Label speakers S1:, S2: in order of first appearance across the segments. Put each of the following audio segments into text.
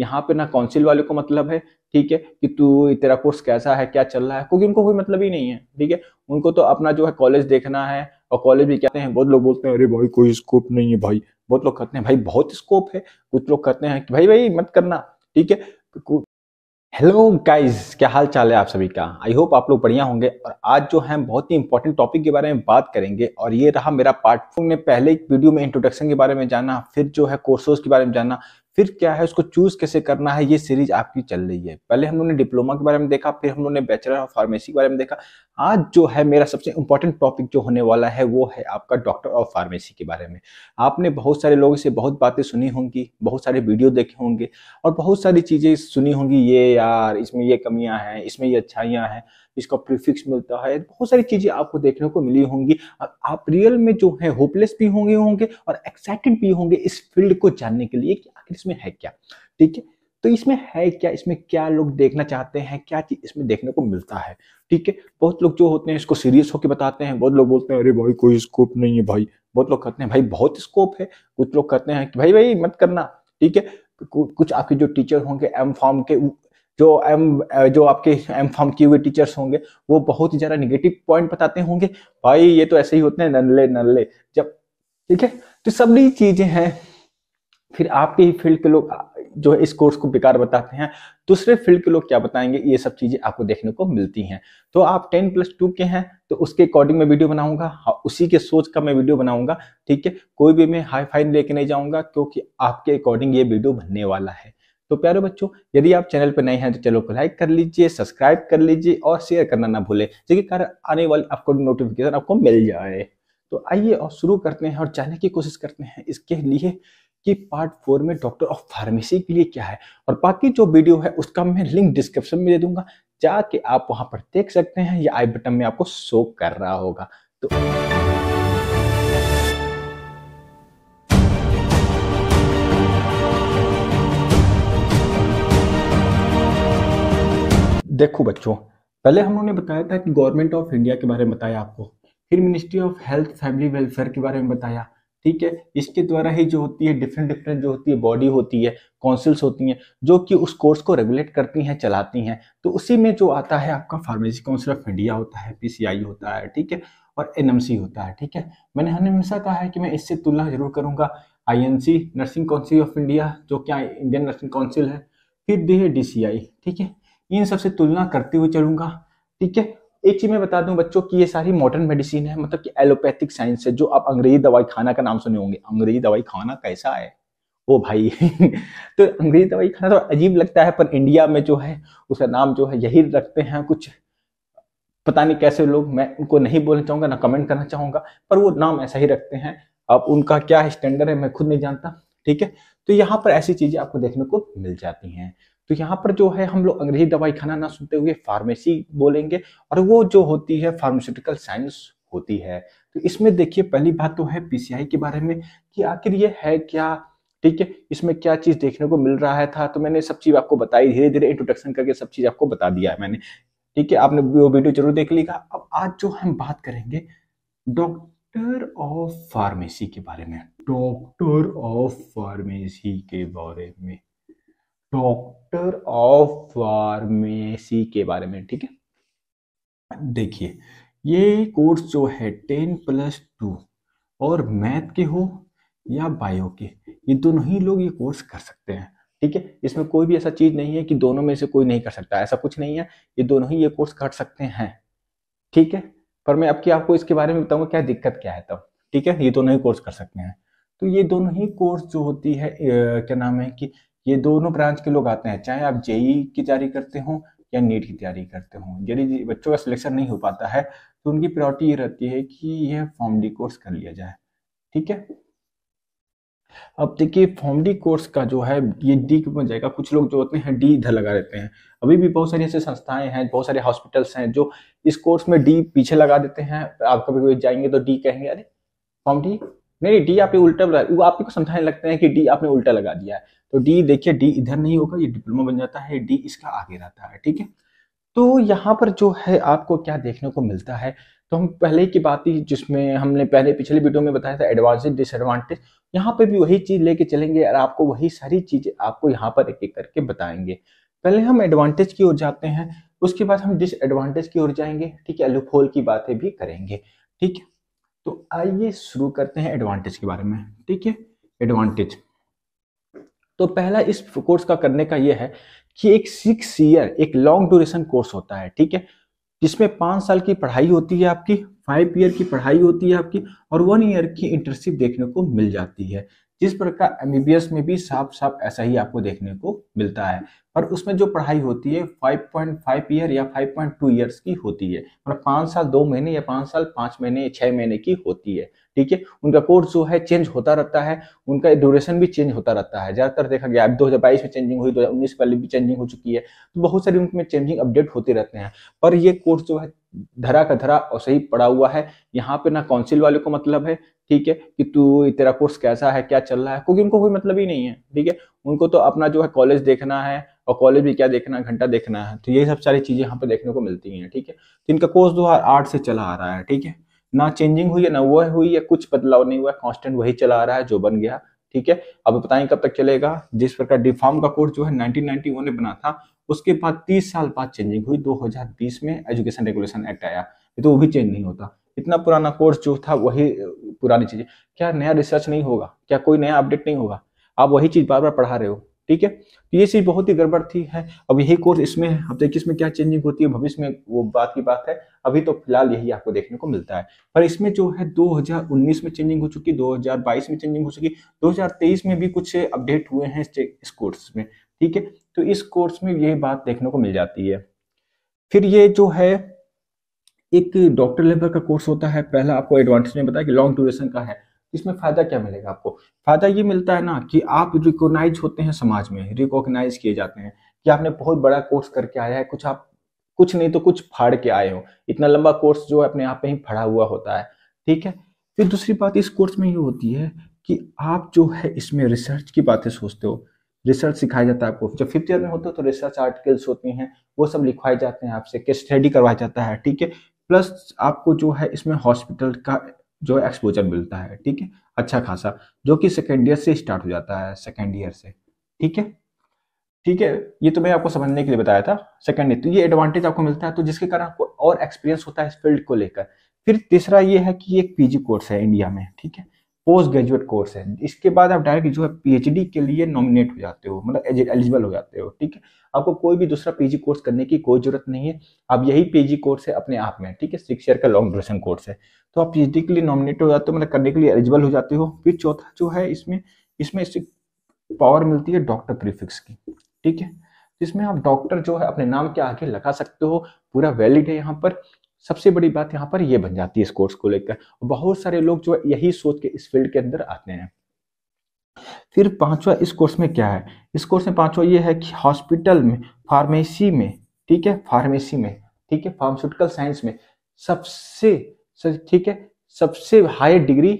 S1: यहाँ पे ना काउंसिल वाले को मतलब है ठीक है कि तू तेरा कोर्स कैसा है क्या चल रहा है क्योंकि उनको कोई मतलब ही नहीं है ठीक है उनको तो अपना जो है कॉलेज देखना है और कॉलेज भी कहते हैं बहुत लोग बोलते हैं अरे भाई कोई स्कोप नहीं है भाई बहुत लोग कहते हैं भाई बहुत स्कोप है कुछ लोग कहते हैं कि भाई भाई मत करना ठीक है हेलो गाइस क्या हाल चाल है आप सभी का आई होप आप लोग बढ़िया होंगे और आज जो है बहुत ही इंपॉर्टेंट टॉपिक के बारे में बात करेंगे और ये रहा मेरा पार्ट फोर ने पहले एक वीडियो में इंट्रोडक्शन के बारे में जाना फिर जो है कोर्सेज के बारे में जाना फिर क्या है उसको चूज कैसे करना है ये सीरीज आपकी चल रही है पहले हम लोगों ने डिप्लोमा के बारे में देखा फिर हम लोगों ने बैचलर ऑफ फार्मेसी के बारे में देखा आज जो है मेरा सबसे इंपॉर्टेंट टॉपिक जो होने वाला है वो है आपका डॉक्टर ऑफ फार्मेसी के बारे में आपने बहुत सारे लोगों से बहुत बातें सुनी होंगी बहुत सारे वीडियो देखे होंगे और बहुत सारी चीज़ें सुनी होंगी ये यार इसमें ये कमियाँ हैं इसमें ये अच्छाइयाँ हैं इसका प्रीफिक्स मिलता है बहुत सारी चीजें आपको देखने को मिली होंगी और आप रियल में जो है होपलेस भी होंगे होंगे और एक्साइटेड भी होंगे इस फील्ड को जानने के लिए कि आखिर इसमें है क्या ठीक है तो इसमें है क्या इसमें क्या लोग देखना चाहते हैं क्या चीज इसमें देखने को मिलता है ठीक है बहुत लोग जो होते हैं इसको सीरियस होकर बताते हैं बहुत लोग बोलते हैं अरे भाई कोई स्कोप नहीं है भाई बहुत लोग कहते हैं भाई बहुत स्कोप है कुछ लोग कहते हैं कि भाई भाई मत करना ठीक है कुछ आपके जो टीचर होंगे एम फॉर्म के जो एम जो आपके एम फॉर्म किए हुए टीचर्स होंगे वो बहुत ही ज़्यादा निगेटिव पॉइंट बताते होंगे भाई ये तो ऐसे ही होते हैं नल्ले नल्ले जब ठीक है तो सब ये चीज़ें हैं फिर आपके ही फील्ड के लोग जो है इस कोर्स को बेकार बताते हैं दूसरे फील्ड के लोग क्या बताएंगे ये सब चीज़ें आपको देखने को मिलती हैं तो आप टेन प्लस टू के हैं तो उसके अकॉर्डिंग में वीडियो बनाऊंगा हाँ, उसी के सोच का मैं वीडियो बनाऊंगा ठीक है कोई भी मैं हाई फाइन लेके नहीं जाऊंगा क्योंकि आपके अकॉर्डिंग ये वीडियो बनने वाला है तो प्यारे बच्चों यदि आप चैनल पर नए हैं तो चैनल को लाइक कर लीजिए सब्सक्राइब कर लीजिए और शेयर करना ना भूलें जिसके कारण आने वाले आपको नोटिफिकेशन आपको मिल जाए तो आइए और शुरू करते हैं और जानने की कोशिश करते हैं इसके लिए कि पार्ट फोर में डॉक्टर ऑफ फार्मेसी के लिए क्या है और बाकी जो वीडियो है उसका मैं लिंक डिस्क्रिप्शन में दे दूंगा जाके आप वहां पर देख सकते हैं या आई बटन में आपको शो कर रहा होगा तो देखो बच्चों पहले हम उन्होंने बताया था कि गवर्नमेंट ऑफ इंडिया के बारे में बताया आपको फिर ministry of health family welfare के बारे में बताया ठीक है इसके द्वारा ही जो होती है डिफरेंट डिफरेंट जो होती है बॉडी होती है काउंसिल्स होती हैं जो कि उस कोर्स को रेगुलेट करती हैं चलाती हैं तो उसी में जो आता है आपका फार्मेसी काउंसिल ऑफ इंडिया होता है पीसीआई होता है ठीक है और एनएमसी होता है ठीक है मैंने हमेशा कहा है कि मैं इससे तुलना जरूर करूंगा I nursing council of India जो क्या इंडियन नर्सिंग काउंसिल है फिर दी है डीसीआई ठीक है इन सबसे तुलना करते हुए चलूंगा ठीक है एक चीज मैं बता दूं बच्चों की ये सारी मॉडर्न मेडिसिन है मतलब कि एलोपैथिक साइंस है जो आप अंग्रेजी दवाई खाना का नाम सुने होंगे अंग्रेजी दवाई खाना कैसा है ओ भाई तो अंग्रेजी दवाई खाना तो अजीब लगता है पर इंडिया में जो है उसका नाम जो है यही रखते हैं कुछ पता नहीं कैसे लोग मैं उनको नहीं बोलना चाहूंगा ना कमेंट करना चाहूंगा पर वो नाम ऐसा ही रखते हैं अब उनका क्या स्टैंडर्ड है मैं खुद नहीं जानता ठीक है तो यहाँ पर ऐसी चीजें आपको देखने को मिल जाती हैं तो यहाँ पर जो है हम लोग अंग्रेजी दवाई खाना ना सुनते हुए फार्मेसी बोलेंगे और वो जो होती है फार्मास्यूटिकल साइंस होती है तो इसमें देखिए पहली बात तो है पीसीआई के बारे में कि आखिर ये है क्या ठीक है इसमें क्या चीज देखने को मिल रहा है था तो मैंने सब चीज आपको बताई धीरे धीरे इंट्रोडक्शन करके सब चीज आपको बता दिया है मैंने ठीक है आपने वो वीडियो जरूर देख लीगा अब आज जो हम बात करेंगे डॉक्टर ऑफ फार्मेसी के बारे में डॉक्टर ऑफ फार्मेसी के बारे में डॉक्टर ऑफ फार्मेसी के बारे में ठीक है देखिए ये कोर्स जो है टेन प्लस टू और मैथ के हो या बायो के ये दोनों ही लोग ये कोर्स कर सकते हैं ठीक है इसमें कोई भी ऐसा चीज नहीं है कि दोनों में से कोई नहीं कर सकता ऐसा कुछ नहीं है ये दोनों ही ये कोर्स कर सकते हैं ठीक है पर मैं अब की आपको इसके बारे में बताऊंगा क्या दिक्कत क्या है तब ठीक है ये दोनों ही कोर्स कर सकते हैं तो ये दोनों ही कोर्स जो होती है क्या नाम है कि ये दोनों ब्रांच के लोग आते हैं चाहे आप जेई की तैयारी करते हो या नीट की तैयारी करते हो यदि बच्चों का सिलेक्शन नहीं हो पाता है तो उनकी प्रायोरिटी ये रहती है कि यह फॉर्म डी कोर्स कर लिया जाए ठीक है अब देखिए फॉर्म डी कोर्स का जो है ये डी बन जाएगा कुछ लोग जो होते हैं डी इधर लगा रहते हैं अभी भी बहुत सारी ऐसी संस्थाएं हैं बहुत सारे हॉस्पिटल्स हैं जो इस कोर्स में डी पीछे लगा देते हैं आप कभी कभी जाएंगे तो डी कहेंगे अरे फॉर्म डी नहीं डी आपने उल्टा वो आपने को समझाने लगते हैं कि डी आपने उल्टा लगा दिया है तो डी देखिए डी इधर नहीं होगा ये डिप्लोमा बन जाता है डी इसका आगे रहता है ठीक है तो यहाँ पर जो है आपको क्या देखने को मिलता है तो हम पहले की बात थी जिसमें हमने पहले पिछले वीडियो में बताया था एडवांटेज डिसएडवांटेज यहाँ पे भी वही चीज़ लेके चलेंगे और आपको वही सारी चीज़ें आपको यहाँ पर एक एक करके बताएंगे पहले हम एडवांटेज की ओर जाते हैं उसके बाद हम डिसएडवांटेज की ओर जाएंगे ठीक है अलूफोल की बातें भी करेंगे ठीक है तो आइए शुरू करते हैं एडवांटेज के बारे में ठीक है एडवांटेज तो पहला इस कोर्स का करने का यह है कि एक सिक्स ईयर एक लॉन्ग ड्यूरेशन कोर्स होता है ठीक है जिसमें पांच साल की पढ़ाई होती है आपकी फाइव ईयर की पढ़ाई होती है आपकी और वन ईयर की इंटर्नशिप देखने को मिल जाती है जिस प्रकार एम में भी साफ साफ ऐसा ही आपको देखने को मिलता है पर उसमें जो पढ़ाई होती है 5.5 ईयर या 5.2 इयर्स की होती है मतलब पाँच साल दो महीने या पाँच साल पाँच महीने छः महीने की होती है ठीक है उनका कोर्स जो है चेंज होता रहता है उनका ड्यूरेशन भी चेंज होता रहता है ज़्यादातर देखा गया दो हज़ार बाईस में चेंजिंग हुई दो हज़ार उन्नीस पहले भी चेंजिंग हो चुकी है तो बहुत सारी उनमें चेंजिंग अपडेट होते रहते हैं पर ये कोर्स जो है धरा का धरा और सही पड़ा हुआ है यहाँ पे ना काउंसिल वाले को मतलब है ठीक है कि तू तेरा कोर्स कैसा है क्या चल रहा है क्योंकि उनको कोई मतलब ही नहीं है ठीक है उनको तो अपना जो है कॉलेज देखना है और कॉलेज भी क्या देखना है घंटा देखना है तो ये सब सारी चीज़ें यहाँ पे देखने को मिलती हैं ठीक है तो इनका कोर्स दो हजार आठ से चला आ रहा है ठीक है ना चेंजिंग हुई है ना वो हुई है कुछ बदलाव नहीं हुआ कांस्टेंट वही चला रहा है जो बन गया ठीक है अब बताएं कब तक चलेगा जिस प्रकार डिफॉर्म का कोर्स जो है 1991 ने बना था उसके बाद 30 साल बाद चेंजिंग हुई 2020 में एजुकेशन रेगुलेशन एक्ट आया तो वो भी चेंज नहीं होता इतना पुराना कोर्स जो था वही पुरानी चीजें क्या नया रिसर्च नहीं होगा क्या कोई नया अपडेट नहीं होगा आप वही चीज बार बार पढ़ा रहे हो ठीक है तो ये चीज बहुत ही गड़बड़ थी है अब यही कोर्स इसमें अब देखिए इसमें क्या चेंजिंग होती है भविष्य में वो बात की बात है अभी तो फिलहाल यही आपको देखने को मिलता है पर इसमें जो है 2019 में चेंजिंग हो चुकी 2022 में चेंजिंग हो चुकी 2023 में भी कुछ अपडेट हुए हैं इस कोर्स में ठीक है तो इस कोर्स में ये बात देखने को मिल जाती है फिर ये जो है एक डॉक्टर लेवल का कोर्स होता है पहला आपको एडवांटेज में बताया कि लॉन्ग ड्यूरेशन का है इसमें फायदा क्या मिलेगा आपको फायदा ये मिलता है ना कि आप रिकॉग्नाइज होते हैं समाज में रिकॉग्नाइज किए जाते हैं कि आपने बहुत बड़ा कोर्स करके आया है कुछ आप कुछ नहीं तो कुछ फाड़ के आए हो इतना लंबा कोर्स जो अपने आप में ही फड़ा हुआ होता है ठीक है फिर दूसरी बात इस कोर्स में ये होती है कि आप जो है इसमें रिसर्च की बातें सोचते हो रिसर्च सिखाया जाता है आपको जब फिफ्थ ईयर में होते हो तो रिसर्च आर्टिकल्स होती हैं वो सब लिखवाए जाते हैं आपसे स्टडी करवाया जाता है ठीक है प्लस आपको जो है इसमें हॉस्पिटल का जो एक्सपोजर मिलता है ठीक है अच्छा खासा जो कि सेकेंड ईयर से स्टार्ट हो जाता है सेकेंड ईयर से ठीक है ठीक है ये तो मैं आपको समझने के लिए बताया था सेकेंड ईयर तो ये एडवांटेज आपको मिलता है तो जिसके कारण आपको और एक्सपीरियंस होता है इस फील्ड को लेकर फिर तीसरा ये है कि एक पीजी कोर्स है इंडिया में ठीक है पोस्ट ग्रेजुएट कोर्स है इसके बाद आप डायरेक्ट जो है पीएचडी के लिए नॉमिनेट हो जाते हो मतलब एलिजिबल हो जाते हो ठीक है आपको कोई भी दूसरा पीजी कोर्स करने की कोई जरूरत नहीं है आप यही पीजी कोर्स है अपने आप में ठीक है सिक्स ईयर का लॉन्ग ड्यूरेशन कोर्स है तो आप पीएचडी के लिए नॉमिनेट हो जाते हो मतलब करने के लिए एलिजिबल हो जाते हो फिर चौथा जो है इसमें इसमें इससे पावर मिलती है डॉक्टर प्रीफिक्स की ठीक है इसमें आप डॉक्टर जो है अपने नाम के आगे लगा सकते हो पूरा वैलिड है यहाँ पर सबसे बड़ी बात यहाँ पर यह बन जाती है इस कोर्स को लेकर बहुत सारे लोग जो यही सोच के इस फील्ड के अंदर आते हैं फिर पांचवा इस कोर्स में क्या है इस कोर्स में पांचवा ये है कि हॉस्पिटल में फार्मेसी में ठीक है फार्मेसी में ठीक है फार्मास्यूटिकल साइंस में सबसे ठीक है सबसे हाई डिग्री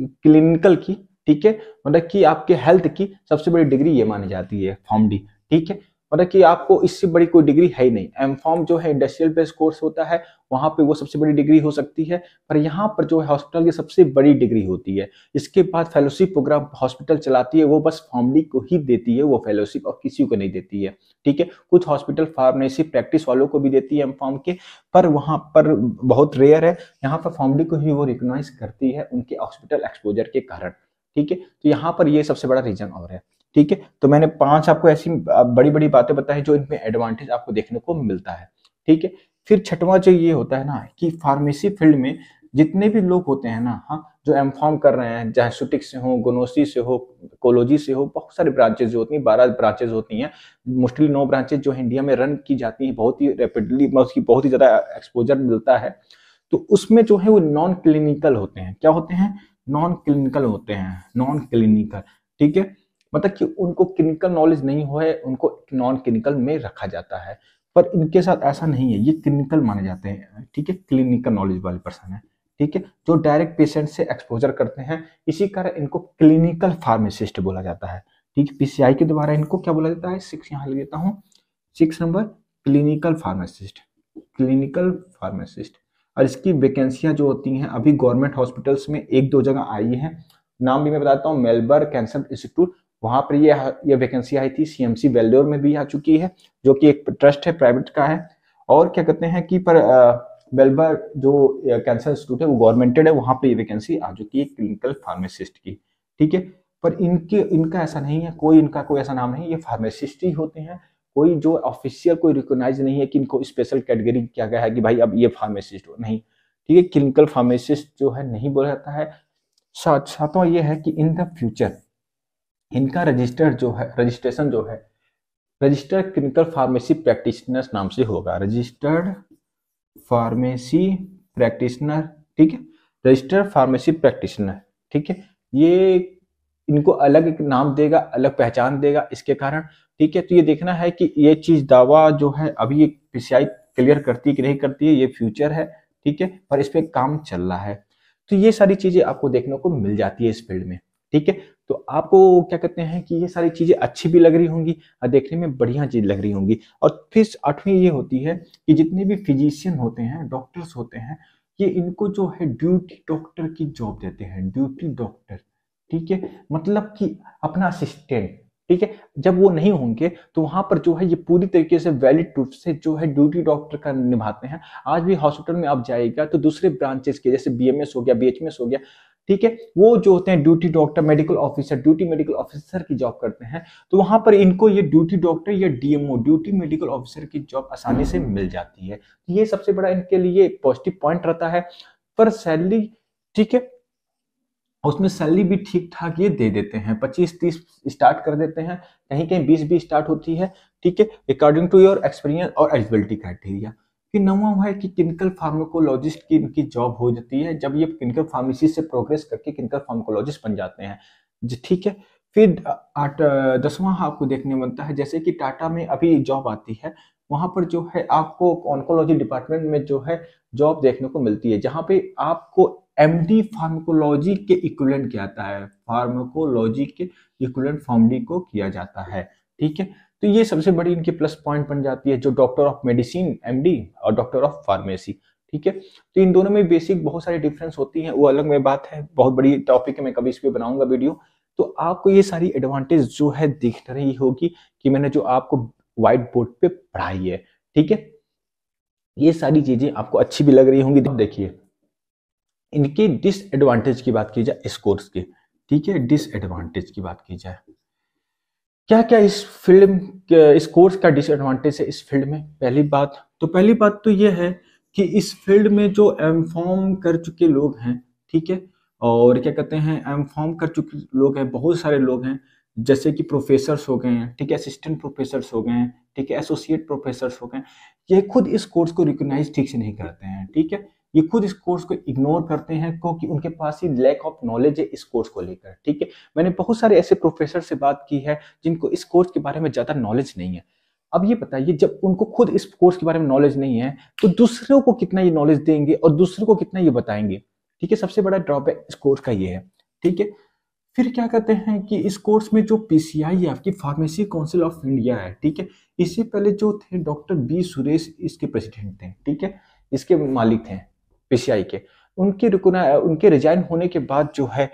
S1: क्लिनिकल की ठीक है मतलब कि आपके हेल्थ की सबसे बड़ी डिग्री ये मानी जाती है फॉर्म डी ठीक है मतलब कि आपको इससे बड़ी कोई डिग्री है ही नहीं एम फॉर्म जो है इंडस्ट्रियल बेस कोर्स होता है वहां पे वो सबसे बड़ी डिग्री हो सकती है पर यहाँ पर जो है हॉस्पिटल की सबसे बड़ी डिग्री होती है इसके बाद फेलोशिप प्रोग्राम हॉस्पिटल चलाती है वो बस फॉर्मली को ही देती है वो फेलोशिप और किसी को नहीं देती है ठीक है कुछ हॉस्पिटल फार्मेसी प्रैक्टिस वालों को भी देती है एम फॉर्म के पर वहाँ पर बहुत रेयर है यहाँ पर फॉर्मली को ही वो रिकोगनाइज करती है उनके हॉस्पिटल एक्सपोजर के कारण ठीक है तो यहाँ पर ये सबसे बड़ा रीजन और है ठीक है तो मैंने पांच आपको ऐसी बड़ी बड़ी बातें बताई जो इनमें एडवांटेज आपको देखने को मिलता है ठीक है फिर छठवां जो ये होता है ना कि फार्मेसी फील्ड में जितने भी लोग होते हैं ना हाँ जो एम फॉर्म कर रहे हैं चाहे सुटिक से हो गोनोसी से हो कोलोजी से हो बहुत सारी ब्रांचेज होती हैं बारह ब्रांचेज होती हैं मोस्टली नौ ब्रांचेज जो इंडिया में रन की जाती हैं बहुत ही मतलब उसकी बहुत ही ज़्यादा एक्सपोजर मिलता है तो उसमें जो है वो नॉन क्लिनिकल होते हैं क्या होते हैं नॉन क्लिनिकल होते हैं नॉन क्लिनिकल ठीक है मतलब कि उनको क्लिनिकल नॉलेज नहीं हो है उनको नॉन क्लिनिकल में रखा जाता है पर इनके साथ ऐसा नहीं है ये क्लिनिकल माने जाते हैं ठीक है क्लिनिकल नॉलेज वाले पर्सन है ठीक है जो डायरेक्ट पेशेंट से एक्सपोजर करते हैं इसी कारण इनको क्लिनिकल फार्मासिस्ट बोला जाता है ठीक है पीसीआई के द्वारा इनको क्या बोला जाता है सिक्स यहाँ ले देता हूँ six number clinical pharmacist clinical pharmacist और इसकी वैकेंसियां जो होती हैं अभी गवर्नमेंट हॉस्पिटल्स में एक दो जगह आई है नाम भी मैं बताता हूँ मेलबर्न कैंसर इंस्टीट्यूट वहां पर ये ये वैकेंसी आई थी सीएमसी वेल्डोर में भी आ चुकी है जो कि एक ट्रस्ट है प्राइवेट का है और क्या कहते हैं कि पर मेलबा जो कैंसर इंस्टीट्यूट है वो गवर्नमेंटेड है वहां पर ये वैकेंसी आ चुकी है क्लिनिकल फार्मासिस्ट की ठीक है पर इनके इनका ऐसा नहीं है कोई इनका कोई ऐसा नाम नहीं ये फार्मासिस्ट ही होते हैं कोई जो ऑफिशियल कोई रिकोगनाइज नहीं है कि इनको स्पेशल कैटेगरी किया गया है कि भाई अब ये फार्मासिस्ट हो नहीं ठीक है क्लिनिकल फार्मासिस्ट जो है नहीं बोला जाता है साथ सातवां ये है कि इन द फ्यूचर इनका रजिस्टर जो है रजिस्ट्रेशन जो है रजिस्टर्ड क्लिनिकल फार्मेसी प्रैक्टिशनर नाम से होगा रजिस्टर्ड फार्मेसी प्रैक्टिशनर ठीक है रजिस्टर्ड फार्मेसी प्रैक्टिशनर ठीक है ये इनको अलग नाम देगा अलग पहचान देगा इसके कारण ठीक है तो ये देखना है कि ये चीज दावा जो है अभी ये पीसीआई क्लियर करती है कि नहीं करती है ये फ्यूचर है ठीक है पर इस पर काम चल रहा है तो ये सारी चीजें आपको देखने को मिल जाती है इस फील्ड में ठीक है तो आपको क्या कहते हैं कि ये सारी चीज़ें अच्छी भी लग रही होंगी और देखने में बढ़िया चीज़ लग रही होंगी और फिर आठवीं ये होती है कि जितने भी फिजिशियन होते हैं डॉक्टर्स होते हैं ये इनको जो है ड्यूटी डॉक्टर की जॉब देते हैं ड्यूटी डॉक्टर ठीक है मतलब कि अपना असिस्टेंट ठीक है जब वो नहीं होंगे तो वहां पर जो है ये पूरी तरीके से वैलिड रूप से जो है ड्यूटी डॉक्टर का निभाते हैं आज भी हॉस्पिटल में आप जाएगा तो दूसरे ब्रांचेस के जैसे बीएमएस हो गया बीएचएमएस हो गया ठीक है वो जो होते हैं duty doctor medical officer duty medical officer की जॉब करते हैं तो वहां पर इनको ये ड्यूटी डॉक्टर या डीएमओ ड्यूटी मेडिकल ऑफिसर की जॉब आसानी से मिल जाती है तो ये सबसे बड़ा इनके लिए पॉजिटिव पॉइंट रहता है पर सैलरी ठीक है उसमें सैलरी भी ठीक ठाक ये दे देते हैं पच्चीस तीस स्टार्ट कर देते हैं कहीं कहीं बीस भी स्टार्ट होती है ठीक है अकॉर्डिंग टू योर एक्सपीरियंस और एलिजिबिलिटी क्राइटेरिया फिर नवा हुआ है कि क्लिनिकल फार्माकोलॉजिस्ट की इनकी जॉब हो जाती है जब ये क्लिनिकल फार्मेसी से प्रोग्रेस करके क्लिनिकल फार्माकोलॉजिस्ट बन जाते हैं जी ठीक है फिर आठ दसवां आपको देखने बनता है जैसे कि टाटा में अभी जॉब आती है वहां पर जो है आपको ऑनकोलॉजी डिपार्टमेंट में जो है जॉब देखने को मिलती है जहाँ पे आपको एमडी फार्माकोलॉजी के इक्वलेंट किया जाता है फार्माकोलॉजी के इक्वलेंट फॉर्म को किया जाता है ठीक है तो ये सबसे बड़ी इनकी प्लस पॉइंट बन जाती है जो डॉक्टर ऑफ मेडिसिन एमडी और डॉक्टर ऑफ फार्मेसी ठीक है तो इन दोनों में बेसिक बहुत सारी डिफरेंस होती है वो अलग में बात है बहुत बड़ी टॉपिक है मैं कभी इस पर बनाऊंगा वीडियो तो आपको ये सारी एडवांटेज जो है दिख रही होगी कि मैंने जो आपको व्हाइट बोर्ड पे पढ़ाई है ठीक है ये सारी चीजें आपको अच्छी भी लग रही होंगी तो देखिए इनके डिसएडवांटेज की बात की जाए स्कोर्स के ठीक है डिसएडवांटेज की बात की जाए क्या क्या इस फील्ड इस कोर्स का डिसएडवांटेज है इस फील्ड में पहली बात तो पहली बात तो ये है कि इस फील्ड में जो एम फॉर्म कर चुके लोग हैं ठीक है और क्या कहते हैं एम फॉर्म कर चुके लोग हैं बहुत सारे लोग हैं जैसे कि प्रोफेसर्स हो गए हैं ठीक है असिस्टेंट प्रोफेसर्स हो गए हैं ठीक है एसोसिएट प्रोफेसर्स हो गए हैं ये खुद इस कोर्स को रिकोगनाइज ठीक से नहीं करते हैं ठीक है ये खुद इस कोर्स को इग्नोर करते हैं क्योंकि उनके पास ही लैक ऑफ नॉलेज है इस कोर्स को लेकर ठीक है मैंने बहुत सारे ऐसे प्रोफेसर से बात की है जिनको इस कोर्स के बारे में ज़्यादा नॉलेज नहीं है अब ये बताइए जब उनको खुद इस कोर्स के बारे में नॉलेज नहीं है तो दूसरों को कितना ये नॉलेज देंगे और दूसरों को कितना ये बताएंगे ठीक है सबसे बड़ा ड्रॉबैक इस कोर्स का ये है ठीक है फिर क्या कहते हैं कि इस कोर्स में जो पीसीआई है आपकी फार्मेसी काउंसिल ऑफ इंडिया है ठीक है इससे पहले जो थे डॉक्टर बी सुरेश इसके प्रेसिडेंट थे ठीक है इसके मालिक थे पीसीआई के उनकी उनके रिजाइन होने के बाद जो है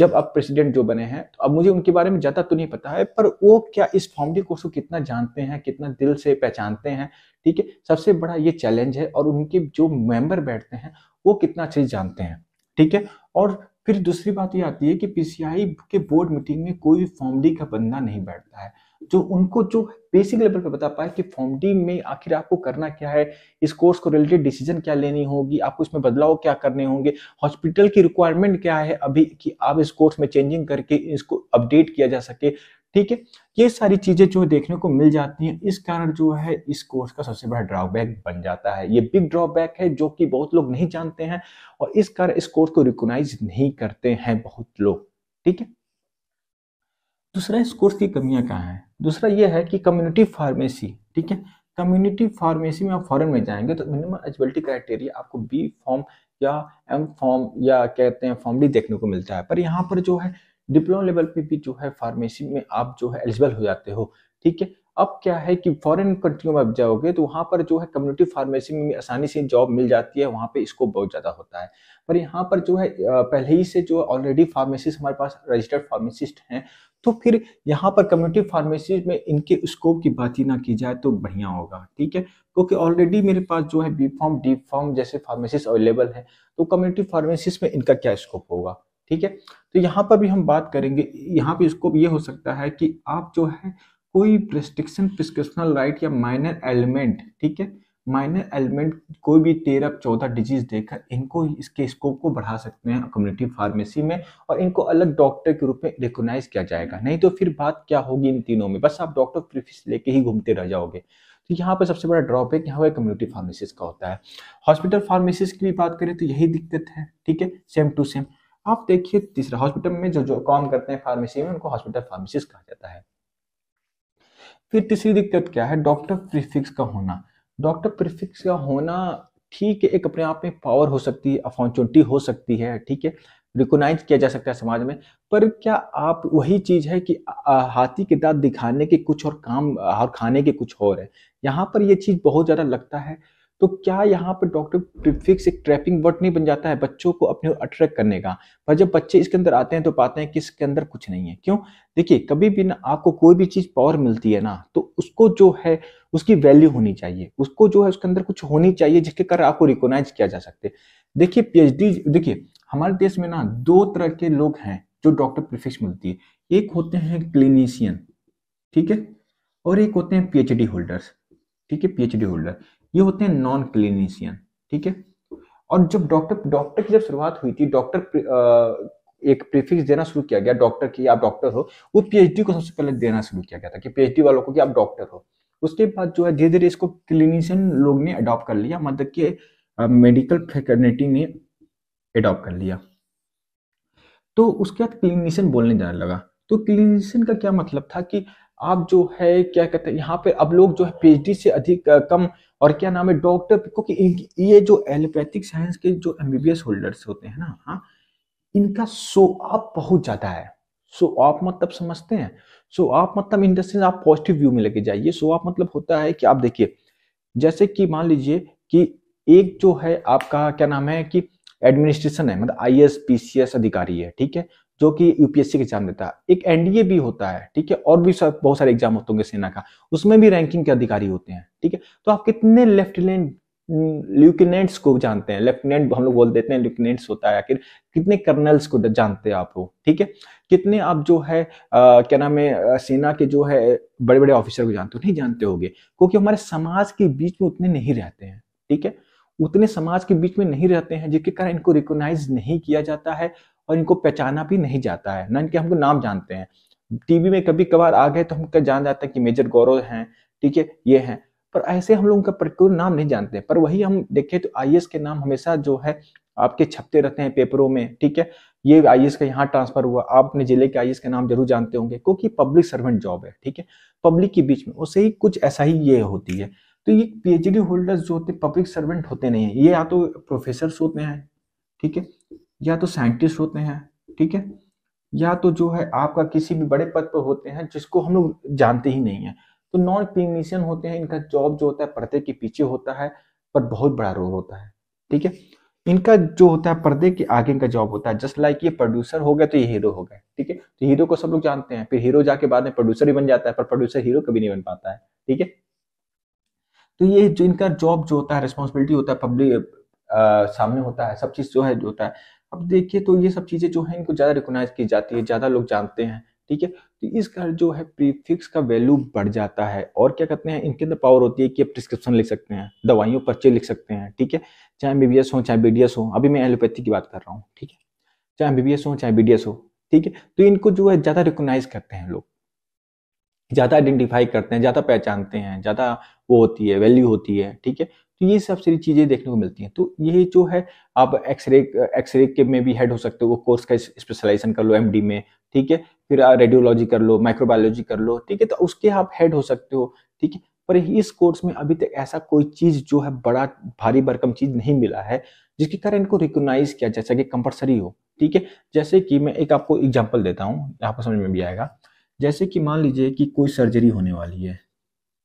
S1: जब अब प्रेसिडेंट जो बने हैं तो अब मुझे उनके बारे में ज़्यादा तो नहीं पता है पर वो क्या इस फाउंडिंग कोर्स को कितना जानते हैं कितना दिल से पहचानते हैं ठीक है सबसे बड़ा ये चैलेंज है और उनके जो मेंबर बैठते हैं वो कितना अच्छे जानते हैं ठीक है और फिर दूसरी बात ये आती है कि पीसीआई के बोर्ड मीटिंग में कोई भी फॉर्मडी का बंदा नहीं बैठता है जो उनको जो बेसिक लेवल पे बता पाए कि फॉर्म डी में आखिर आपको करना क्या है इस कोर्स को रिलेटेड डिसीजन क्या लेनी होगी आपको इसमें बदलाव क्या करने होंगे हॉस्पिटल की रिक्वायरमेंट क्या है अभी कि आप इस कोर्स में चेंजिंग करके इसको अपडेट किया जा सके ठीक है ये सारी चीजें जो देखने को मिल जाती हैं इस कारण जो है इस कोर्स का सबसे बड़ा ड्रॉबैक बन जाता है ये बिग ड्रॉबैक है जो कि बहुत लोग नहीं जानते हैं और इस कारण इस कोर्स को रिकोगनाइज नहीं करते हैं बहुत लोग ठीक है दूसरा इस कोर्स की कमियां कहाँ हैं दूसरा ये है कि कम्युनिटी फार्मेसी ठीक है कम्युनिटी फार्मेसी में आप फॉरन में जाएंगे तो मिनिमम एलिजिबिलिटी क्राइटेरिया आपको बी फॉर्म या एम फॉर्म या कहते हैं फॉर्म डी देखने को मिलता है पर यहाँ पर जो है डिप्लोमा लेवल पे भी जो है फार्मेसी में आप जो है एलिजिबल हो जाते हो ठीक है अब क्या है कि फॉरेन कंट्रियों में आप जाओगे तो वहाँ पर जो है कम्युनिटी फार्मेसी में आसानी से जॉब मिल जाती है वहाँ पे स्कोप बहुत ज़्यादा होता है पर यहाँ पर जो है पहले ही से जो ऑलरेडी फार्मेसिस्ट हमारे पास रजिस्टर्ड फार्मेसिस्ट हैं तो फिर यहाँ पर कम्युनिटी फार्मेसी में इनके स्कोप की बात ही ना की जाए तो बढ़िया होगा ठीक है क्योंकि ऑलरेडी मेरे पास जो है बी फॉर्म डी फॉर्म जैसे फार्मेसिस अवेलेबल है तो कम्युनिटी फार्मेसिस में इनका क्या स्कोप होगा ठीक है तो यहाँ पर भी हम बात करेंगे यहाँ पे स्कोप ये हो सकता है कि आप जो है कोई प्रिस्ट्रिक्शन प्रिस्क्रिप्शनल राइट या माइनर एलिमेंट ठीक है माइनर एलिमेंट कोई भी तेरह चौदह डिजीज देखकर इनको इसके स्कोप को बढ़ा सकते हैं कम्युनिटी फार्मेसी में और इनको अलग डॉक्टर के रूप में रिकोगनाइज किया जाएगा नहीं तो फिर बात क्या होगी इन तीनों में बस आप डॉक्टर प्रिफिस लेके ही घूमते रह जाओगे तो यहाँ पर सबसे बड़ा ड्रॉबैक यहाँ पर कम्युनिटी फार्मेसिस का होता है हॉस्पिटल फार्मेसिस की भी बात करें तो यही दिक्कत है ठीक है सेम टू सेम आप देखिए तीसरा हॉस्पिटल में जो जो काम करते हैं फार्मेसी में उनको हॉस्पिटल फार्मेसिस कहा जाता है फिर तीसरी दिक्कत क्या है डॉक्टर प्रीफिक्स का होना डॉक्टर प्रिफिक्स का होना ठीक है एक अपने आप में पावर हो सकती है अपॉर्चुनिटी हो सकती है ठीक है रिकोगनाइज किया जा सकता है समाज में पर क्या आप वही चीज़ है कि हाथी के दांत दिखाने के कुछ और काम और खाने के कुछ और है यहाँ पर यह चीज़ बहुत ज़्यादा लगता है तो क्या यहाँ पर डॉक्टर प्रिफिक्स एक ट्रैपिंग वर्ड नहीं बन जाता है बच्चों को अपने अट्रैक्ट करने का पर जब बच्चे इसके अंदर आते हैं तो पाते हैं कि इसके अंदर कुछ नहीं है क्यों देखिए कभी भी ना आपको कोई भी चीज़ पावर मिलती है ना तो उसको जो है उसकी वैल्यू होनी चाहिए उसको जो है उसके अंदर कुछ होनी चाहिए जिसके कारण आपको रिकोगनाइज किया जा सकते देखिए पीएचडी देखिए हमारे देश में ना दो तरह के लोग हैं जो डॉक्टर प्रिफिक्स मिलती है एक होते हैं क्लिनिशियन ठीक है और एक होते हैं पीएचडी होल्डर्स ठीक है पीएचडी होल्डर ये होते हैं नॉन क्लिनिशियन ठीक है और जब डॉक्टर डॉक्टर की जब शुरुआत हुई थी डॉक्टर एक प्रीफिक्स देना शुरू किया गया डॉक्टर की आप डॉक्टर हो वो पीएचडी को सबसे पहले देना शुरू किया गया था कि पीएचडी वालों को कि आप डॉक्टर हो उसके बाद जो है धीरे धीरे इसको क्लिनिशियन लोग ने अडॉप्ट कर लिया मतलब कि मेडिकल फैकल्टी ने अडॉप्ट कर लिया तो उसके बाद क्लिनिशियन बोलने जाने लगा तो क्लिनिशियन का क्या मतलब था कि आप जो है क्या कहते हैं यहाँ पे अब लोग जो है पीएचडी से अधिक कम और क्या नाम है डॉक्टर क्योंकि ये जो एलोपैथिक साइंस के जो एमबीबीएस होल्डर्स होते हैं ना हाँ इनका सो आप बहुत ज्यादा है सो आप मतलब समझते हैं सो आप मतलब इन देंस आप पॉजिटिव व्यू में लेके जाइए सो आप मतलब होता है कि आप देखिए जैसे कि मान लीजिए कि एक जो है आपका क्या नाम है कि एडमिनिस्ट्रेशन है मतलब I S P C S अधिकारी है ठीक है जो कि यूपीएससी का एग्जाम देता है एक एनडीए भी होता है ठीक है और भी बहुत सारे एग्जाम होते होंगे सेना का उसमें भी रैंकिंग के अधिकारी होते हैं ठीक है तो आप कितने लेफ्टिनेंट ल्यूकिनेंट्स को जानते हैं लेफ्टिनेंट हम लोग बोल देते हैं ल्यूकिनेंट्स होता है आखिर कितने कर्नल्स को जानते हैं आप लोग ठीक है कितने आप जो है आ, क्या नाम है सेना के जो है बड़े बड़े ऑफिसर को जानते हो नहीं जानते होंगे क्योंकि हमारे समाज के बीच में उतने नहीं रहते हैं ठीक है उतने समाज के बीच में नहीं रहते हैं जिसके कारण इनको रिकोगनाइज नहीं किया जाता है और इनको पहचाना भी नहीं जाता है ना इनके हमको नाम जानते हैं टीवी में कभी कभार आ गए तो हम जान जाते हैं कि मेजर गौरव हैं ठीक है ये हैं पर ऐसे हम लोग उनका पर्टिकुलर नाम नहीं जानते पर वही हम देखें तो आई के नाम हमेशा जो है आपके छपते रहते हैं पेपरों में ठीक है ये आई का यहाँ ट्रांसफर हुआ आप अपने जिले के आई का नाम जरूर जानते होंगे क्योंकि पब्लिक सर्वेंट जॉब है ठीक है पब्लिक के बीच में उससे ही कुछ ऐसा ही ये होती है तो ये पीएचडी होल्डर्स जो होते पब्लिक सर्वेंट होते नहीं है ये या तो प्रोफेसर होते हैं ठीक है या तो साइंटिस्ट होते हैं ठीक है या तो जो है आपका किसी भी बड़े पद पर होते हैं जिसको हम लोग जानते ही नहीं है तो नॉन क्लिनिशियन होते हैं इनका जॉब जो होता है पर्दे के पीछे होता है पर बहुत बड़ा रोल होता है ठीक है इनका जो होता है पर्दे के आगे का जॉब होता है जस्ट लाइक ये प्रोड्यूसर हो गया तो ये हीरो हो गए ठीक है तो हीरो को सब लोग जानते हैं फिर हीरो जाके बाद में प्रोड्यूसर ही बन जाता है पर प्रोड्यूसर हीरो कभी नहीं बन पाता है ठीक है तो ये जो इनका जॉब जो होता है रिस्पॉन्सिबिलिटी होता है पब्लिक सामने होता है सब चीज जो है जो होता है अब देखिए तो ये सब चीज़ें जो है इनको ज़्यादा रिकोगनाइज की जाती है ज़्यादा लोग जानते हैं ठीक है तो इस कारण जो है प्रीफिक्स का वैल्यू बढ़ जाता है और क्या कहते हैं इनके अंदर पावर होती है कि आप प्रिस्क्रिप्शन लिख सकते हैं दवाइयों पर्चे लिख सकते हैं ठीक है चाहे एम हो चाहे बीडीएस हो अभी मैं एलोपैथी की बात कर रहा हूँ ठीक है चाहे एम हो चाहे बीडीएस हो ठीक है तो इनको जो है ज़्यादा रिकोगनाइज करते हैं लोग ज़्यादा आइडेंटिफाई करते हैं ज़्यादा पहचानते हैं ज़्यादा वो होती है वैल्यू होती है ठीक है तो ये सब सारी चीज़ें देखने को मिलती हैं तो ये जो है आप एक्सरे एक्सरे के में भी हेड हो सकते हो वो कोर्स का स्पेशलाइजेशन कर लो एम में ठीक है फिर रेडियोलॉजी कर लो माइक्रोबायोलॉजी कर लो ठीक है तो उसके आप हेड हो सकते हो ठीक है पर इस कोर्स में अभी तक ऐसा कोई चीज़ जो है बड़ा भारी भरकम चीज़ नहीं मिला है जिसके कारण इनको रिकोगनाइज किया जैसे कि कंपल्सरी हो ठीक है जैसे कि मैं एक आपको एग्जाम्पल देता हूँ आपको समझ में भी आएगा जैसे कि मान लीजिए कि कोई सर्जरी होने वाली है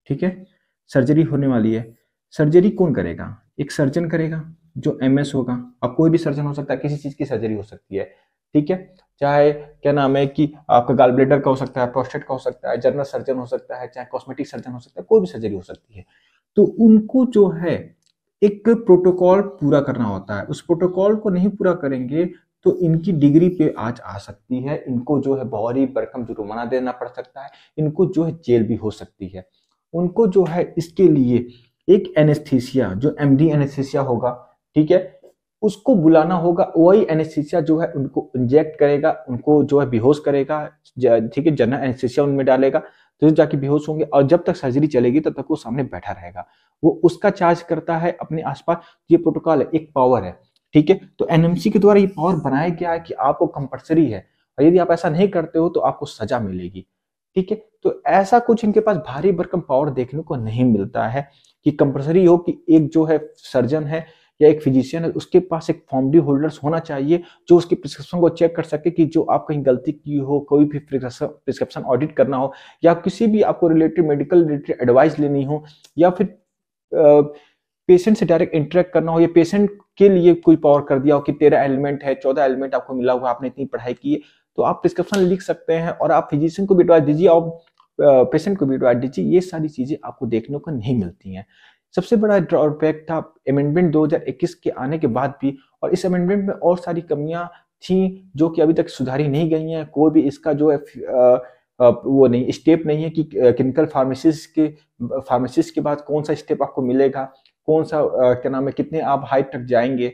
S1: ठीक है सर्जरी होने वाली है सर्जरी कौन करेगा एक सर्जन करेगा जो एम होगा अब कोई भी सर्जन हो सकता है किसी चीज़ की सर्जरी हो सकती है ठीक है चाहे क्या नाम है कि आपका ब्लेडर का हो सकता है प्रोस्टेट का हो सकता है जनरल सर्जन हो सकता है चाहे कॉस्मेटिक सर्जन हो सकता है कोई भी सर्जरी हो सकती है तो उनको जो है एक प्रोटोकॉल पूरा करना होता है उस प्रोटोकॉल को नहीं पूरा करेंगे तो इनकी डिग्री पे आज आ सकती है इनको जो है ही बरकम जुर्माना देना पड़ सकता है इनको जो है जेल भी हो सकती है उनको जो है इसके लिए एक एनेस्थीसिया जो एमडी एनेस्थीसिया होगा ठीक है उसको बुलाना होगा वही एनेस्थीसिया जो है उनको इंजेक्ट करेगा उनको जो है बेहोश करेगा ठीक है जनरल एनेस्थीसिया उनमें डालेगा तो जाके बेहोश होंगे और जब तक सर्जरी चलेगी तब तो तक वो सामने बैठा रहेगा वो उसका चार्ज करता है अपने आसपास ये प्रोटोकॉल है एक पावर है ठीक है तो एनएमसी के द्वारा ये पावर बनाया गया है कि आपको कंपल्सरी है और यदि आप ऐसा नहीं करते हो तो आपको सजा मिलेगी ठीक है तो ऐसा कुछ इनके पास भारी भरकम पावर देखने को नहीं मिलता है कि कंपलसरी हो कि एक जो है सर्जन है या एक फिजिशियन है उसके पास एक फॉर्म डी होल्डर्स होना चाहिए जो उसकी प्रिस्क्रिप्शन को चेक कर सके कि जो आप कहीं गलती की हो कोई भी प्रिस्क्रिप्शन ऑडिट करना हो या किसी भी आपको रिलेटेड मेडिकल रिलेटेड एडवाइस लेनी हो या फिर पेशेंट से डायरेक्ट इंटरेक्ट करना हो या पेशेंट के लिए कोई पावर कर दिया हो कि तेरह एलिमेंट है चौदह एलिमेंट आपको मिला हुआ आपने इतनी पढ़ाई की है तो आप प्रिस्क्रिप्शन लिख सकते हैं और आप फिजिशियन को भी एडवाइस दीजिए और पेशेंट को भी एडवाइस दीजिए ये सारी चीज़ें आपको देखने को नहीं मिलती हैं सबसे बड़ा ड्रॉबैक था अमेंडमेंट 2021 के आने के बाद भी और इस अमेंडमेंट में और सारी कमियां थी जो कि अभी तक सुधारी नहीं गई हैं कोई भी इसका जो है वो नहीं स्टेप नहीं है कि क्लिनिकल फार्मेसिस्ट के फार्मेसिस्ट के बाद कौन सा स्टेप आपको मिलेगा कौन सा क्या नाम है कितने आप हाइट तक जाएंगे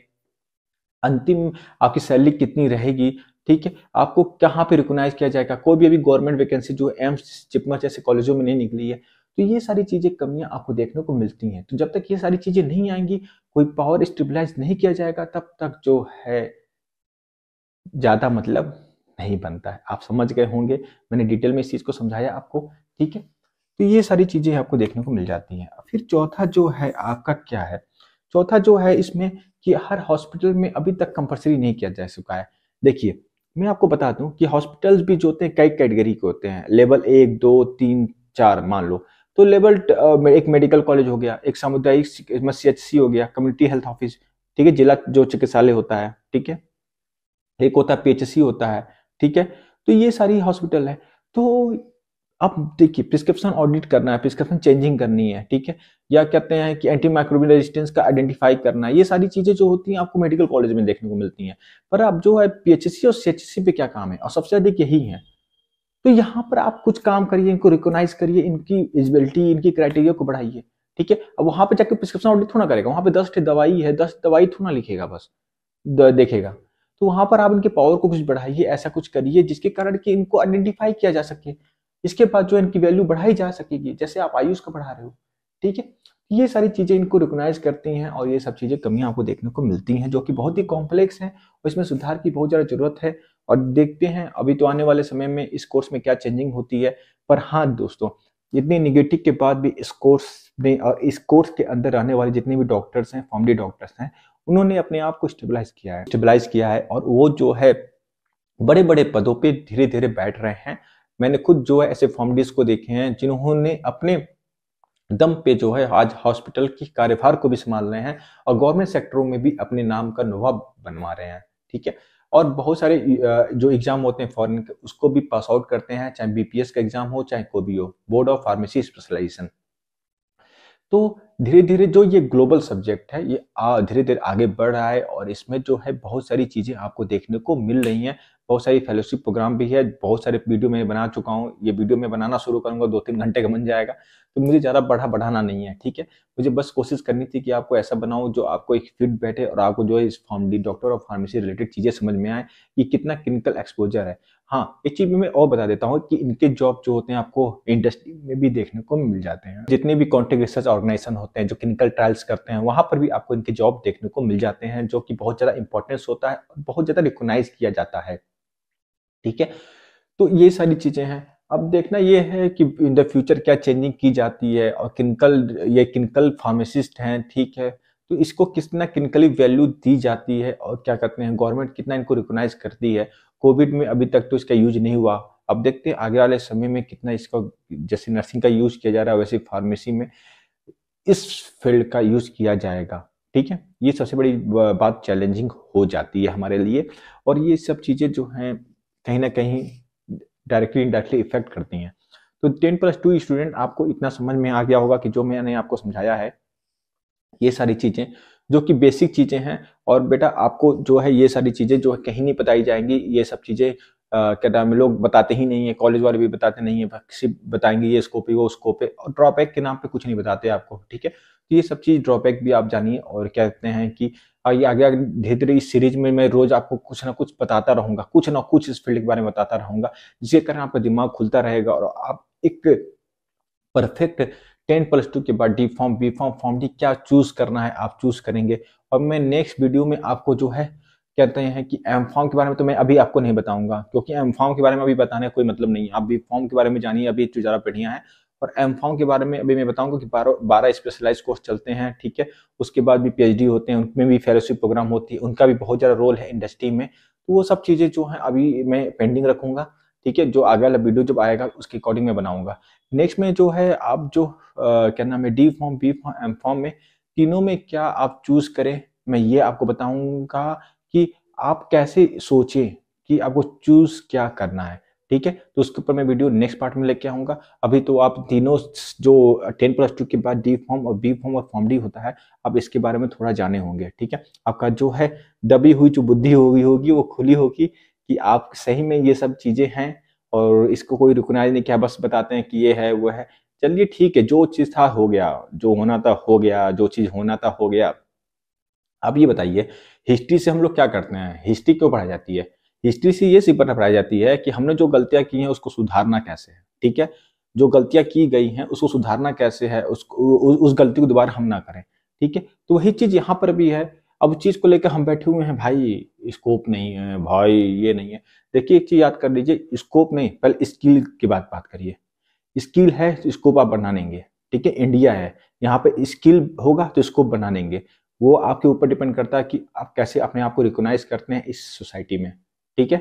S1: अंतिम आपकी सैलरी कितनी रहेगी ठीक है आपको कहाँ पे रिकोगनाइज किया जाएगा कोई भी अभी गवर्नमेंट वैकेंसी जो एम्स चिपमा जैसे कॉलेजों में नहीं निकली है तो ये सारी चीज़ें कमियां आपको देखने को मिलती हैं तो जब तक ये सारी चीज़ें नहीं आएंगी कोई पावर स्टेबलाइज नहीं किया जाएगा तब तक जो है ज़्यादा मतलब नहीं बनता है आप समझ गए होंगे मैंने डिटेल में इस चीज़ को समझाया आपको ठीक है तो ये सारी चीज़ें आपको देखने को मिल जाती हैं फिर चौथा जो है आपका क्या है चौथा जो है इसमें कि हर हॉस्पिटल में अभी तक कंपलसरी नहीं किया जा चुका है देखिए मैं आपको बता दूं कि हॉस्पिटल्स भी जो होते हैं कई कैटेगरी के होते हैं लेवल एक दो तीन चार मान लो तो लेवल एक मेडिकल कॉलेज हो गया एक सामुदायिक सी एच सी हो गया कम्युनिटी हेल्थ ऑफिस ठीक है जिला जो चिकित्सालय होता है ठीक है एक होता है पी होता है ठीक है तो ये सारी हॉस्पिटल है तो अब देखिए प्रिस्क्रिप्शन ऑडिट करना है प्रिस्क्रिप्शन चेंजिंग करनी है ठीक है या कहते हैं कि एंटी माइक्रोबियल रेजिस्टेंस का आइडेंटिफाई करना है ये सारी चीजें जो होती हैं आपको मेडिकल कॉलेज में देखने को मिलती हैं पर आप जो है पीएचसी और सीएचसी पे क्या काम है और सबसे अधिक यही है तो यहाँ पर आप कुछ काम करिए इनको रिकोगनाइज करिए इनकी एलिजिबिलिटी इनकी क्राइटेरिया को बढ़ाइए ठीक है अब वहां पर जाकर प्रिस्क्रिप्शन ऑडिट थोड़ा करेगा वहां पर दस दवाई है दस दवाई थोड़ा लिखेगा बस देखेगा तो वहां पर आप इनके पावर को कुछ बढ़ाइए ऐसा कुछ करिए जिसके कारण कि इनको आइडेंटिफाई किया जा सके इसके बाद जो इनकी वैल्यू बढ़ाई जा सकेगी जैसे आप आयुष का बढ़ा रहे हो ठीक है ये सारी चीज़ें इनको रिकोगनाइज करती हैं और ये सब चीज़ें कमियां आपको देखने को मिलती हैं जो कि बहुत ही कॉम्प्लेक्स है और इसमें सुधार की बहुत ज़्यादा ज़रूरत है और देखते हैं अभी तो आने वाले समय में इस कोर्स में क्या चेंजिंग होती है पर हाँ दोस्तों इतनी निगेटिव के बाद भी इस कोर्स में और इस कोर्स के अंदर आने वाले जितने भी डॉक्टर्स हैं फॉर्मडी डॉक्टर्स हैं उन्होंने अपने आप को स्टेबलाइज किया है स्टेबलाइज किया है और वो जो है बड़े बड़े पदों पर धीरे धीरे बैठ रहे हैं मैंने खुद जो है ऐसे फॉर्मडीज को देखे हैं जिन्होंने अपने दम पे जो है आज हॉस्पिटल की कार्यभार को भी संभाल रहे हैं और गवर्नमेंट सेक्टरों में भी अपने नाम का नवाब बनवा रहे हैं ठीक है और बहुत सारे जो एग्जाम होते हैं फॉरेन के उसको भी पास आउट करते हैं चाहे बीपीएस का एग्जाम हो चाहे कोई भी हो बोर्ड ऑफ फार्मेसी स्पेशलाइजेशन तो धीरे धीरे जो ये ग्लोबल सब्जेक्ट है ये धीरे धीरे आगे बढ़ रहा है और इसमें जो है बहुत सारी चीज़ें आपको देखने को मिल रही हैं बहुत सारी फेलोशिप प्रोग्राम भी है बहुत सारे वीडियो मैं बना चुका हूँ ये वीडियो मैं बनाना शुरू करूंगा दो तीन घंटे का बन जाएगा तो मुझे ज़्यादा बढ़ा बढ़ाना नहीं है ठीक है मुझे बस कोशिश करनी थी कि आपको ऐसा बनाऊँ जो आपको एक फिट बैठे और आपको जो है इस फॉर्म डॉक्टर और फार्मेसी रिलेटेड चीज़ें समझ में आए कि कितना क्लिनिकल एक्सपोजर है हाँ एक चीज मैं और बता देता हूँ कि इनके जॉब जो होते हैं आपको इंडस्ट्री में भी देखने को मिल जाते हैं जितने भी कॉन्ट्रिक रिसर्च ऑर्गेनाइजेशन होते हैं जो क्लिनिकल ट्रायल्स करते हैं वहां पर भी आपको इनके जॉब देखने को मिल जाते हैं जो कि बहुत ज्यादा इंपॉर्टेंस होता है बहुत ज्यादा रिकोगनाइज किया जाता है ठीक है तो ये सारी चीजें हैं अब देखना ये है कि इन द फ्यूचर क्या चेंजिंग की जाती है और क्लिनिकल ये क्लिनिकल फार्मासिस्ट हैं ठीक है तो इसको कितना क्लिनिकली वैल्यू दी जाती है और क्या कहते हैं गवर्नमेंट कितना इनको रिकोगनाइज करती है कोविड में अभी तक तो इसका यूज नहीं हुआ अब देखते हैं आगे वाले समय में कितना इसका जैसे नर्सिंग का यूज किया जा रहा है वैसे फार्मेसी में इस फील्ड का यूज किया जाएगा ठीक है ये सबसे बड़ी बात चैलेंजिंग हो जाती है हमारे लिए और ये सब चीज़ें जो हैं कहीं ना कहीं डायरेक्टली इनडायरेक्टली इफेक्ट करती हैं तो टेन प्लस टू स्टूडेंट आपको इतना समझ में आ गया होगा कि जो मैंने आपको समझाया है ये सारी चीज़ें जो कि बेसिक चीज़ें हैं और बेटा आपको जो है ये सारी चीज़ें जो है कहीं नहीं बताई जाएंगी ये सब चीज़ें क्या नाम है लोग बताते ही नहीं है कॉलेज वाले भी बताते नहीं है सिर्फ बताएंगे ये स्कोप है वो स्कोप है और ड्रॉबैक के नाम पे कुछ नहीं बताते आपको ठीक है तो ये सब चीज़ ड्रॉबैक भी आप जानिए और क्या कहते हैं कि आगे आगे धीरे धीरे इस सीरीज में मैं रोज आपको कुछ ना कुछ बताता रहूंगा कुछ ना कुछ इस फील्ड के बारे में बताता रहूंगा जिसके कारण आपका दिमाग खुलता रहेगा और आप एक परफेक्ट टेन प्लस टू के बाद D pharm B pharm pharm D क्या चूज करना है आप चूज करेंगे और मैं नेक्स्ट वीडियो में आपको जो है कहते हैं कि एम फॉर्म के बारे में तो मैं अभी आपको नहीं बताऊंगा क्योंकि एम फॉर्म के बारे में अभी बताने कोई मतलब नहीं है आप बी फॉर्म के बारे में जानिए अभी जो तो ज़्यादा बढ़िया है और एम फॉर्म के बारे में अभी मैं बताऊंगा कि बारह बारह स्पेशलाइज कोर्स चलते हैं ठीक है उसके बाद भी पी होते हैं उनमें भी फेलोशिप प्रोग्राम होती है उनका भी बहुत ज़्यादा रोल है इंडस्ट्री में तो वो सब चीज़ें जो है अभी मैं पेंडिंग रखूंगा ठीक है जो आगे वाला वीडियो जब आएगा उसके अकॉर्डिंग में बनाऊंगा नेक्स्ट में जो है आप जो आ, क्या नाम है D pharm B pharm M pharm में तीनों में क्या आप चूज करें मैं ये आपको बताऊंगा कि आप कैसे सोचें कि आपको चूज क्या करना है ठीक है तो उसके ऊपर मैं वीडियो नेक्स्ट पार्ट में लेके आऊंगा अभी तो आप तीनों जो टेन प्लस टू के बाद डी फॉर्म और बी फॉर्म और फॉर्म डी होता है आप इसके बारे में थोड़ा जाने होंगे ठीक है आपका जो है दबी हुई जो बुद्धि होगी होगी वो खुली होगी कि आप सही में ये सब चीज़ें हैं और इसको कोई रिकोगनाइज नहीं किया बस बताते हैं कि ये है वो है चलिए ठीक है जो चीज़ था हो गया जो होना था हो गया जो चीज़ होना था हो गया अब ये बताइए हिस्ट्री से हम लोग क्या करते हैं हिस्ट्री क्यों पढ़ाई जाती है हिस्ट्री से ये सिर्फ पढ़ाई जाती है कि हमने जो गलतियाँ की हैं उसको सुधारना कैसे है ठीक है जो गलतियां की गई हैं उसको सुधारना कैसे है उसको उस गलती को दोबारा हम ना करें ठीक है तो वही चीज़ यहाँ पर भी है अब उस चीज को लेकर हम बैठे हुए हैं भाई स्कोप नहीं है भाई ये नहीं है देखिए एक चीज याद कर लीजिए स्कोप नहीं पहले स्किल की बात बात करिए स्किल है स्कोप आप बना लेंगे ठीक है इंडिया है यहाँ पे स्किल होगा तो स्कोप बना लेंगे वो आपके ऊपर डिपेंड करता है कि आप कैसे अपने आप को रिकोगनाइज करते हैं इस सोसाइटी में ठीक है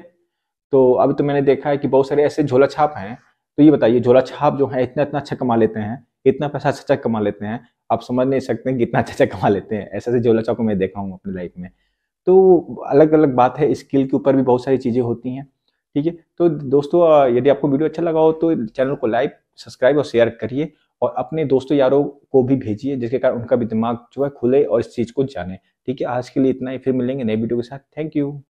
S1: तो अभी तो मैंने देखा है कि बहुत सारे ऐसे झोला छाप हैं तो ये बताइए झोला छाप जो है इतना इतना अच्छा कमा लेते हैं इतना पैसा चाचा कमा लेते हैं आप समझ नहीं सकते कि इतना चाचा कमा लेते हैं ऐसे ऐसे जोला चौक मैं देखा हूँ अपनी लाइफ में तो अलग अलग बात है स्किल के ऊपर भी बहुत सारी चीज़ें होती हैं ठीक है तो दोस्तों यदि आपको वीडियो अच्छा लगा हो तो चैनल को लाइक सब्सक्राइब और शेयर करिए और अपने दोस्तों यारों को भी भेजिए जिसके कारण उनका भी दिमाग जो है खुले और इस चीज़ को जाने ठीक है आज के लिए इतना ही फिर मिलेंगे नए वीडियो के साथ थैंक यू